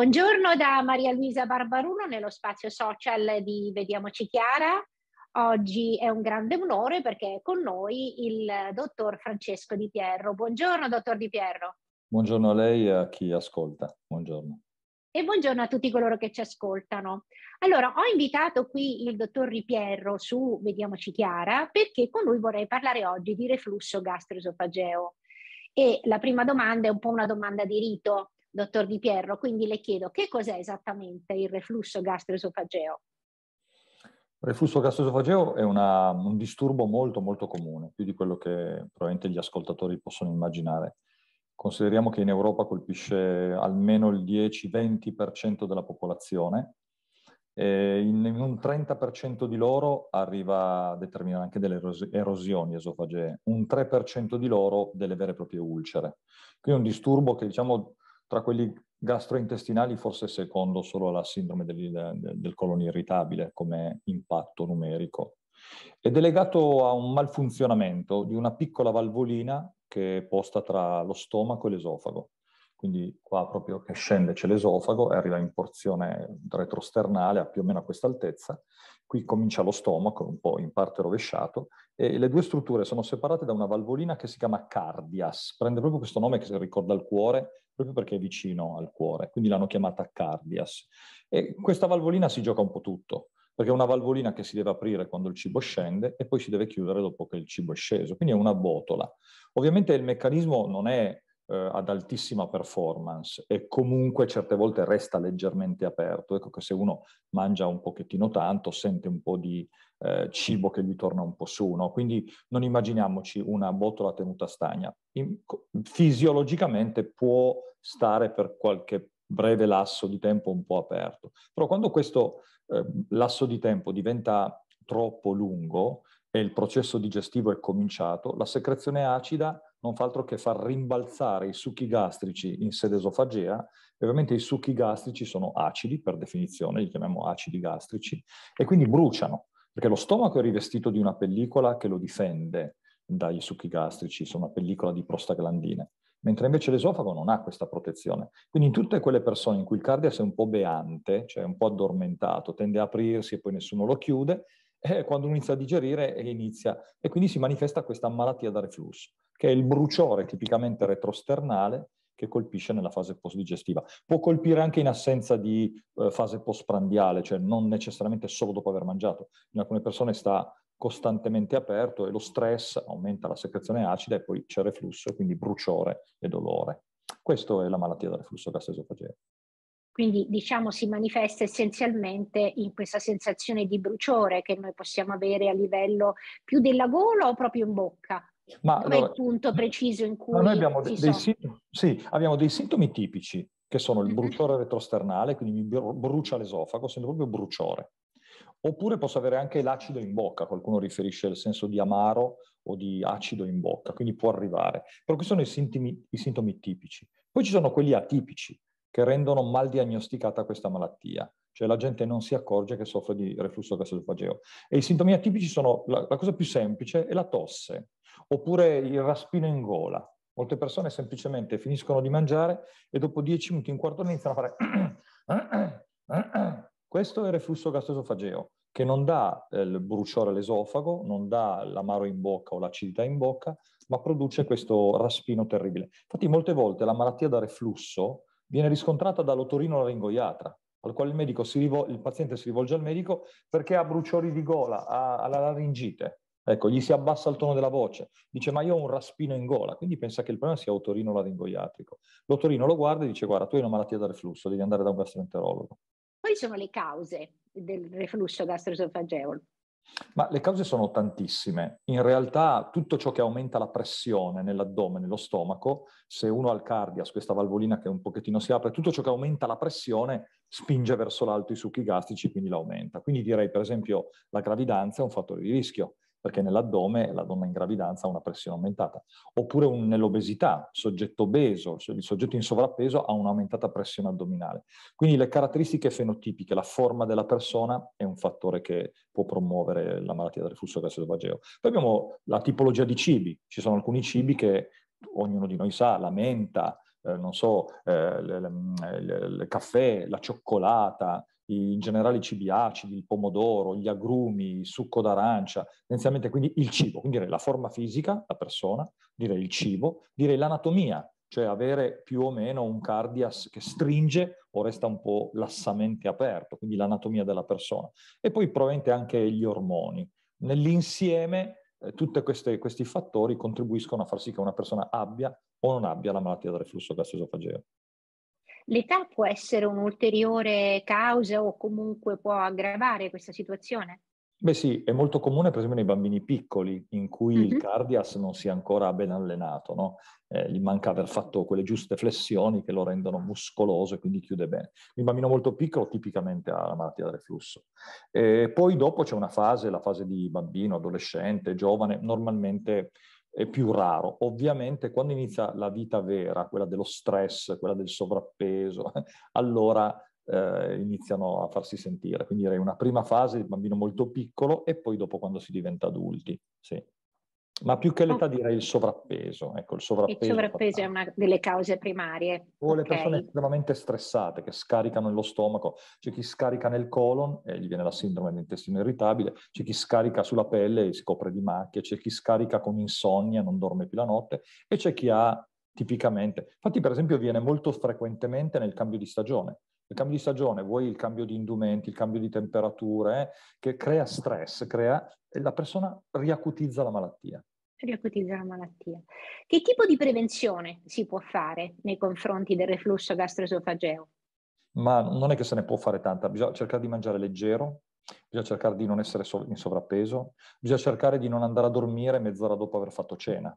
Buongiorno da Maria Luisa Barbaruno nello spazio social di Vediamoci Chiara. Oggi è un grande onore perché è con noi il dottor Francesco Di Pierro. Buongiorno, dottor Di Pierro. Buongiorno a lei e a chi ascolta. Buongiorno. E buongiorno a tutti coloro che ci ascoltano. Allora, ho invitato qui il dottor Di Pierro su Vediamoci Chiara perché con lui vorrei parlare oggi di reflusso gastroesofageo. E la prima domanda è un po' una domanda di rito dottor Di Pierro, quindi le chiedo che cos'è esattamente il reflusso gastroesofageo? Il reflusso gastroesofageo è una, un disturbo molto molto comune, più di quello che probabilmente gli ascoltatori possono immaginare. Consideriamo che in Europa colpisce almeno il 10-20% della popolazione e in un 30% di loro arriva a determinare anche delle erosioni esofagee, un 3% di loro delle vere e proprie ulcere. Quindi è un disturbo che diciamo tra quelli gastrointestinali forse secondo solo alla sindrome del, del colon irritabile come impatto numerico. Ed è legato a un malfunzionamento di una piccola valvolina che è posta tra lo stomaco e l'esofago quindi qua proprio che scende c'è l'esofago e arriva in porzione retrosternale a più o meno a questa altezza. Qui comincia lo stomaco, un po' in parte rovesciato, e le due strutture sono separate da una valvolina che si chiama cardias. Prende proprio questo nome che si ricorda il cuore, proprio perché è vicino al cuore, quindi l'hanno chiamata cardias. E questa valvolina si gioca un po' tutto, perché è una valvolina che si deve aprire quando il cibo scende e poi si deve chiudere dopo che il cibo è sceso, quindi è una botola. Ovviamente il meccanismo non è eh, ad altissima performance e comunque certe volte resta leggermente aperto. Ecco che se uno mangia un pochettino tanto sente un po' di eh, cibo che gli torna un po' su, no? quindi non immaginiamoci una botola tenuta stagna. In, fisiologicamente può stare per qualche breve lasso di tempo un po' aperto, però quando questo eh, lasso di tempo diventa troppo lungo e il processo digestivo è cominciato, la secrezione acida non fa altro che far rimbalzare i succhi gastrici in sede esofagea e ovviamente i succhi gastrici sono acidi per definizione, li chiamiamo acidi gastrici, e quindi bruciano, perché lo stomaco è rivestito di una pellicola che lo difende dagli succhi gastrici, sono una pellicola di prostaglandine, mentre invece l'esofago non ha questa protezione. Quindi in tutte quelle persone in cui il cardias è un po' beante, cioè un po' addormentato, tende a aprirsi e poi nessuno lo chiude, eh, quando uno inizia a digerire e eh, inizia, e quindi si manifesta questa malattia da reflusso, che è il bruciore tipicamente retrosternale che colpisce nella fase post-digestiva. Può colpire anche in assenza di eh, fase post-prandiale, cioè non necessariamente solo dopo aver mangiato. In alcune persone sta costantemente aperto e lo stress aumenta la secrezione acida e poi c'è reflusso, quindi bruciore e dolore. Questa è la malattia da reflusso gastroesofageo. Quindi diciamo si manifesta essenzialmente in questa sensazione di bruciore che noi possiamo avere a livello più della gola o proprio in bocca. Ma Dov'è allora, il punto preciso in cui... Noi abbiamo, dei, dei sì, abbiamo dei sintomi tipici che sono il mhm. bruciore retrosternale, quindi mi brucia l'esofago, sento proprio bruciore. Oppure posso avere anche l'acido in bocca, qualcuno riferisce il senso di amaro o di acido in bocca, quindi può arrivare. Però questi sono i sintomi, i sintomi tipici. Poi ci sono quelli atipici, che rendono mal diagnosticata questa malattia, cioè la gente non si accorge che soffre di reflusso gasofageo. E i sintomi atipici sono la, la cosa più semplice è la tosse, oppure il raspino in gola. Molte persone semplicemente finiscono di mangiare e dopo 10 minuti, in quarto d'ora iniziano a fare questo è il reflusso gastroesofageo che non dà eh, il bruciore all'esofago, non dà l'amaro in bocca o l'acidità in bocca, ma produce questo raspino terribile. Infatti molte volte la malattia da reflusso viene riscontrata dall'otorino-laringoiatra, al quale il, rivol- il, paziente si rivolge al medico perché ha bruciori di gola, ha, ha la laringite, ecco, gli si abbassa il tono della voce, dice ma io ho un raspino in gola, quindi pensa che il problema sia otorino-laringoiatrico. L'otorino lo guarda e dice guarda, tu hai una malattia da reflusso, devi andare da un gastroenterologo. Quali sono le cause del reflusso gastroesofagevole? Ma le cause sono tantissime. In realtà tutto ciò che aumenta la pressione nell'addome, nello stomaco, se uno ha il cardias, questa valvolina che un pochettino si apre, tutto ciò che aumenta la pressione spinge verso l'alto i succhi gastrici, quindi l'aumenta. Quindi direi per esempio la gravidanza è un fattore di rischio perché nell'addome la donna in gravidanza ha una pressione aumentata, oppure un, nell'obesità, soggetto obeso, il soggetto in sovrappeso ha un'aumentata pressione addominale. Quindi le caratteristiche fenotipiche, la forma della persona è un fattore che può promuovere la malattia del reflusso gasosovageo. Poi abbiamo la tipologia di cibi, ci sono alcuni cibi che ognuno di noi sa, la menta, eh, non so, eh, mm, il caffè, la cioccolata, in generale i cibi acidi, il pomodoro, gli agrumi, il succo d'arancia, essenzialmente quindi il cibo, quindi direi la forma fisica, la persona, direi il cibo, direi l'anatomia, cioè avere più o meno un cardias che stringe o resta un po' lassamente aperto, quindi l'anatomia della persona. E poi probabilmente anche gli ormoni. Nell'insieme eh, tutti questi fattori contribuiscono a far sì che una persona abbia o non abbia la malattia del reflusso gastroesofageo. L'età può essere un'ulteriore causa o comunque può aggravare questa situazione? Beh sì, è molto comune per esempio nei bambini piccoli in cui uh-huh. il cardias non si è ancora ben allenato, no? eh, gli manca aver fatto quelle giuste flessioni che lo rendono muscoloso e quindi chiude bene. Un bambino molto piccolo tipicamente ha la malattia del reflusso. Eh, poi dopo c'è una fase, la fase di bambino, adolescente, giovane, normalmente è più raro. Ovviamente quando inizia la vita vera, quella dello stress, quella del sovrappeso, allora eh, iniziano a farsi sentire. Quindi direi una prima fase di bambino molto piccolo e poi dopo quando si diventa adulti. Sì. Ma più che l'età direi il sovrappeso. Ecco, il sovrappeso, il sovrappeso è una delle cause primarie. O okay. le persone estremamente stressate che scaricano nello stomaco. C'è chi scarica nel colon e eh, gli viene la sindrome dell'intestino irritabile, c'è chi scarica sulla pelle e si copre di macchie, c'è chi scarica con insonnia, e non dorme più la notte e c'è chi ha tipicamente. Infatti per esempio viene molto frequentemente nel cambio di stagione. Il cambio di stagione, vuoi il cambio di indumenti, il cambio di temperature, eh, che crea stress, crea, e la persona riacutizza la malattia per l'acutizia della malattia. Che tipo di prevenzione si può fare nei confronti del reflusso gastroesofageo? Ma non è che se ne può fare tanta, bisogna cercare di mangiare leggero, bisogna cercare di non essere in sovrappeso, bisogna cercare di non andare a dormire mezz'ora dopo aver fatto cena,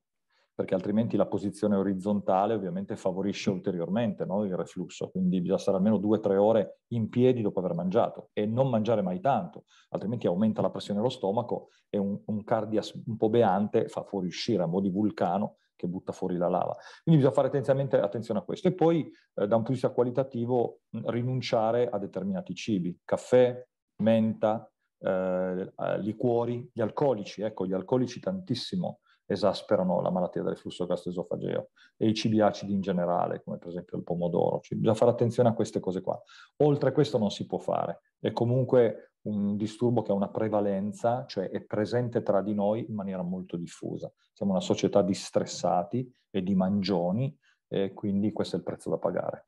perché altrimenti la posizione orizzontale ovviamente favorisce ulteriormente no, il reflusso, quindi bisogna stare almeno 2-3 ore in piedi dopo aver mangiato e non mangiare mai tanto, altrimenti aumenta la pressione dello stomaco e un, un cardias un po' beante fa fuoriuscire a mo' di vulcano che butta fuori la lava. Quindi bisogna fare attenzione a questo e poi eh, da un punto di vista qualitativo rinunciare a determinati cibi, caffè, menta, eh, eh, liquori, gli alcolici, ecco gli alcolici tantissimo esasperano la malattia del flusso gastroesofageo e i cibi acidi in generale, come per esempio il pomodoro. Cioè, bisogna fare attenzione a queste cose qua. Oltre a questo non si può fare. È comunque un disturbo che ha una prevalenza, cioè è presente tra di noi in maniera molto diffusa. Siamo una società di stressati e di mangioni e quindi questo è il prezzo da pagare.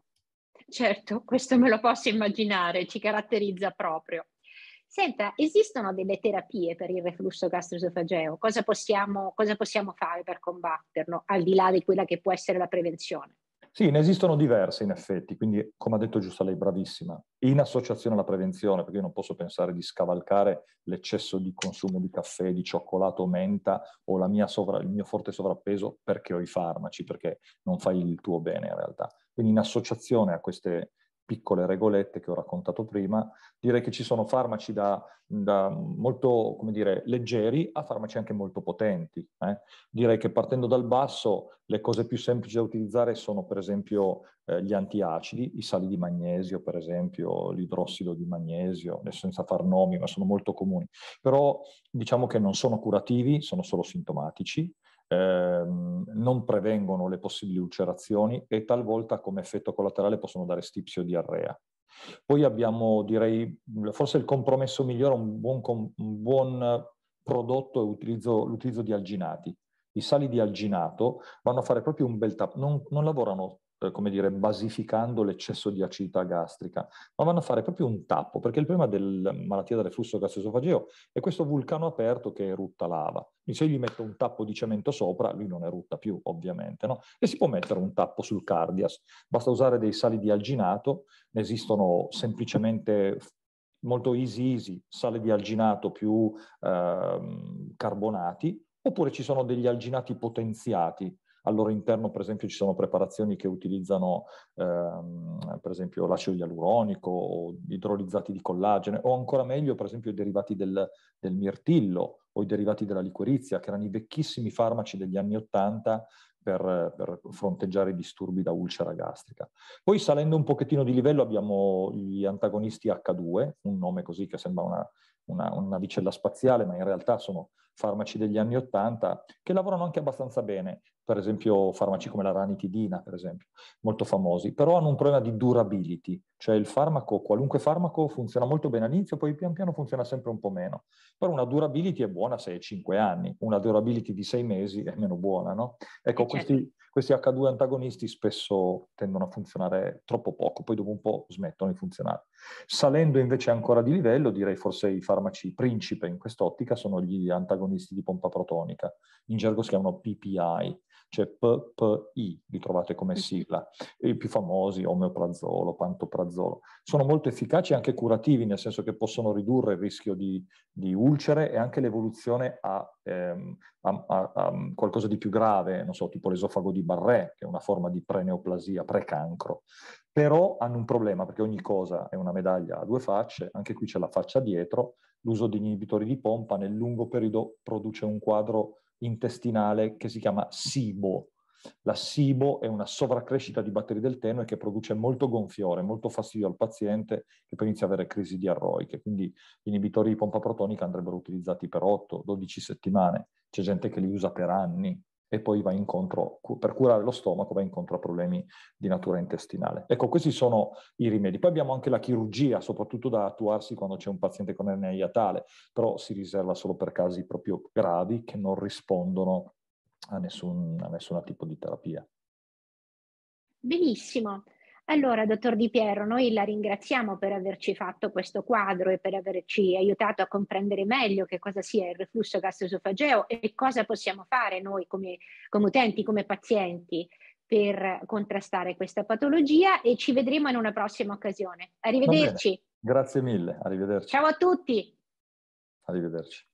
Certo, questo me lo posso immaginare, ci caratterizza proprio senta, esistono delle terapie per il reflusso gastroesofageo? Cosa possiamo, cosa possiamo fare per combatterlo, al di là di quella che può essere la prevenzione? Sì, ne esistono diverse in effetti, quindi come ha detto giusto lei, bravissima, in associazione alla prevenzione, perché io non posso pensare di scavalcare l'eccesso di consumo di caffè, di cioccolato o menta o sovra- il mio forte sovrappeso perché ho i farmaci, perché non fai il tuo bene in realtà. Quindi in associazione a queste piccole regolette che ho raccontato prima, direi che ci sono farmaci da, da molto, come dire, leggeri a farmaci anche molto potenti. Eh? Direi che partendo dal basso le cose più semplici da utilizzare sono per esempio eh, gli antiacidi, i sali di magnesio per esempio, l'idrossido di magnesio, eh, senza far nomi ma sono molto comuni. Però diciamo che non sono curativi, sono solo sintomatici Ehm, non prevengono le possibili ulcerazioni e talvolta come effetto collaterale possono dare stipsio o diarrea. Poi abbiamo, direi, forse il compromesso migliore, un buon, un buon prodotto è l'utilizzo di alginati. I sali di alginato vanno a fare proprio un bel tappo, non, non lavorano eh, come dire, basificando l'eccesso di acidità gastrica, ma vanno a fare proprio un tappo, perché il problema della malattia del reflusso gastroesofageo è questo vulcano aperto che erutta lava. Quindi se gli metto un tappo di cemento sopra, lui non erutta più, ovviamente, no? E si può mettere un tappo sul cardias, basta usare dei sali di alginato, ne esistono semplicemente molto easy easy, sale di alginato più eh, carbonati, oppure ci sono degli alginati potenziati, al loro interno per esempio ci sono preparazioni che utilizzano ehm, per esempio l'acido ialuronico o idrolizzati di collagene o ancora meglio per esempio i derivati del, del mirtillo o i derivati della liquirizia che erano i vecchissimi farmaci degli anni Ottanta per, per, fronteggiare i disturbi da ulcera gastrica. Poi salendo un pochettino di livello abbiamo gli antagonisti H2, un nome così che sembra una, una, una vicella spaziale, ma in realtà sono farmaci degli anni Ottanta, che lavorano anche abbastanza bene, per esempio farmaci come la ranitidina, per esempio, molto famosi, però hanno un problema di durability, cioè il farmaco, qualunque farmaco funziona molto bene all'inizio, poi pian piano funziona sempre un po' meno, però una durability è buona se è 5 anni, una durability di 6 mesi è meno buona, no? Ecco, eh, certo. questi, questi H2 antagonisti spesso tendono a funzionare troppo poco, poi dopo un po' smettono di funzionare. Salendo invece ancora di livello, direi forse i farmaci principe in quest'ottica sono gli antagonisti agonisti di pompa protonica, in gergo si chiamano PPI, cioè PPI, li trovate come sigla, i più famosi, omeoprazolo, pantoprazolo, sono molto efficaci anche curativi, nel senso che possono ridurre il rischio di, di ulcere e anche l'evoluzione a, ehm, a, a, a, qualcosa di più grave, non so, tipo l'esofago di Barré, che è una forma di preneoplasia, precancro però hanno un problema perché ogni cosa è una medaglia a due facce, anche qui c'è la faccia dietro, l'uso di inibitori di pompa nel lungo periodo produce un quadro intestinale che si chiama SIBO. La SIBO è una sovraccrescita di batteri del tenue che produce molto gonfiore, molto fastidio al paziente che poi inizia ad avere crisi diarroiche, quindi gli inibitori di pompa protonica andrebbero utilizzati per 8-12 settimane, c'è gente che li usa per anni, e poi va incontro, per curare lo stomaco, va incontro a problemi di natura intestinale. Ecco, questi sono i rimedi. Poi abbiamo anche la chirurgia, soprattutto da attuarsi quando c'è un paziente con ernia iatale, però si riserva solo per casi proprio gravi che non rispondono a nessun a nessuna tipo di terapia. Benissimo. Allora, dottor Di Piero, noi la ringraziamo per averci fatto questo quadro e per averci aiutato a comprendere meglio che cosa sia il reflusso gastroesofageo e cosa possiamo fare noi come, come utenti, come pazienti per contrastare questa patologia e ci vedremo in una prossima occasione. Arrivederci. Grazie mille, arrivederci. Ciao a tutti. Arrivederci.